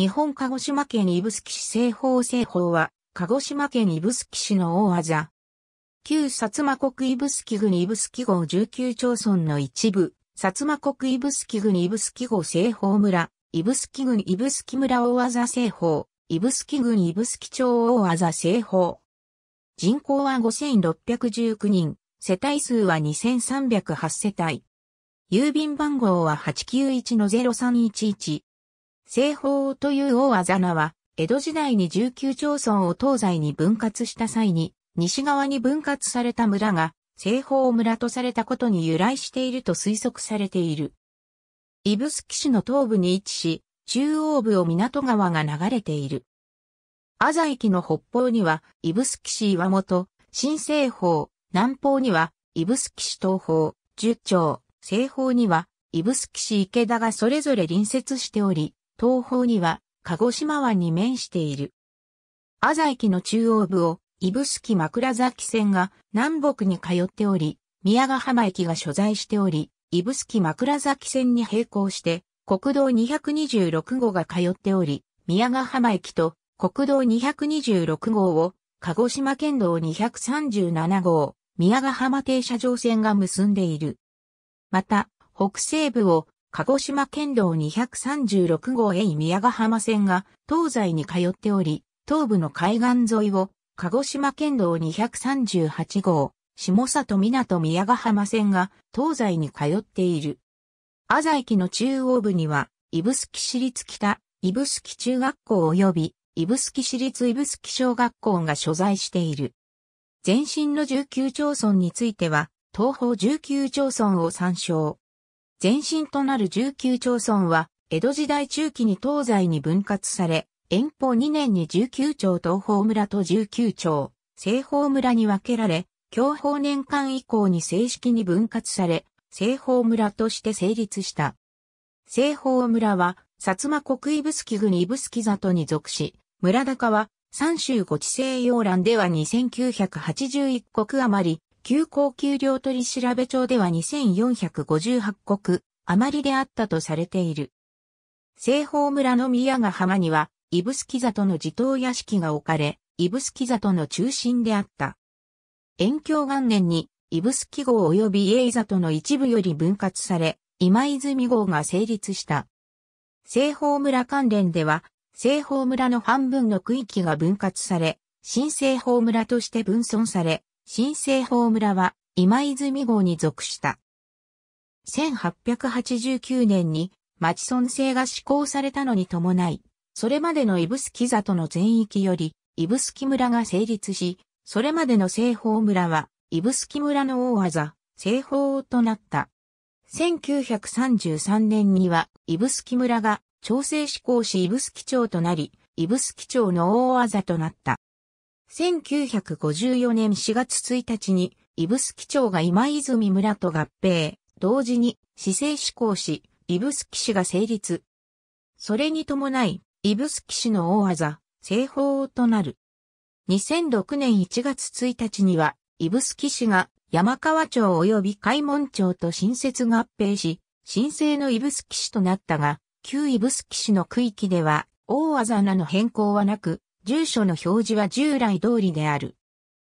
日本鹿児島県指宿市西方西方は、鹿児島県指宿市の大技。旧薩摩国指宿郡指宿号19町村の一部、薩摩国指宿郡指宿号西方村、指宿郡指宿村大技西方、指宿郡指宿町大技西方。人口は5619人、世帯数は2308世帯。郵便番号は891-0311、西方という大あざなは、江戸時代に19町村を東西に分割した際に、西側に分割された村が、西方村とされたことに由来していると推測されている。スキ市の東部に位置し、中央部を港川が流れている。アザ駅の北方には、スキ市岩本、新西方、南方には、スキ市東方、十町、西方には、スキ市池田がそれぞれ隣接しており、東方には鹿児島湾に面している。阿佐駅の中央部を、スキ枕崎線が南北に通っており、宮ヶ浜駅が所在しており、スキ枕崎線に並行して、国道226号が通っており、宮ヶ浜駅と国道226号を、鹿児島県道237号、宮ヶ浜停車場線が結んでいる。また、北西部を鹿児島県道236号い宮ヶ浜線が東西に通っており、東部の海岸沿いを鹿児島県道238号下里港宮ヶ浜線が東西に通っている。安西駅の中央部には、スキ市立北、スキ中学校及び、スキ市立スキ小学校が所在している。前身の19町村については、東方19町村を参照。前身となる19町村は、江戸時代中期に東西に分割され、遠方2年に19町東方村と19町、西方村に分けられ、享保年間以降に正式に分割され、西方村として成立した。西方村は、薩摩国指木郡指木里に属し、村高は、三州五地西洋欄では2981国余り、旧高級料取調べ帳では2458国、余りであったとされている。西方村の宮ヶ浜には、指宿との地頭屋敷が置かれ、指宿との中心であった。延享元年に、指宿号及び家里の一部より分割され、今泉号が成立した。西方村関連では、西方村の半分の区域が分割され、新西方村として分村され、新生法村は今泉郷に属した。1889年に町村制が施行されたのに伴い、それまでのキ宿里の全域よりスキ村が成立し、それまでの西方村はスキ村の大技、西方となった。1933年にはスキ村が調整施行しスキ町となり、スキ町の大技となった。1954年4月1日に、スキ町が今泉村と合併、同時に市政施行し、スキ市が成立。それに伴い、スキ市の大技、西方となる。2006年1月1日には、スキ市が山川町及び海門町と新設合併し、新生のスキ市となったが、旧スキ市の区域では、大技なの変更はなく、住所の表示は従来通りである。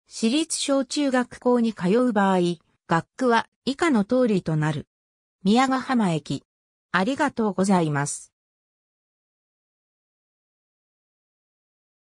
私立小中学校に通う場合、学区は以下の通りとなる。宮ヶ浜駅。ありがとうございます。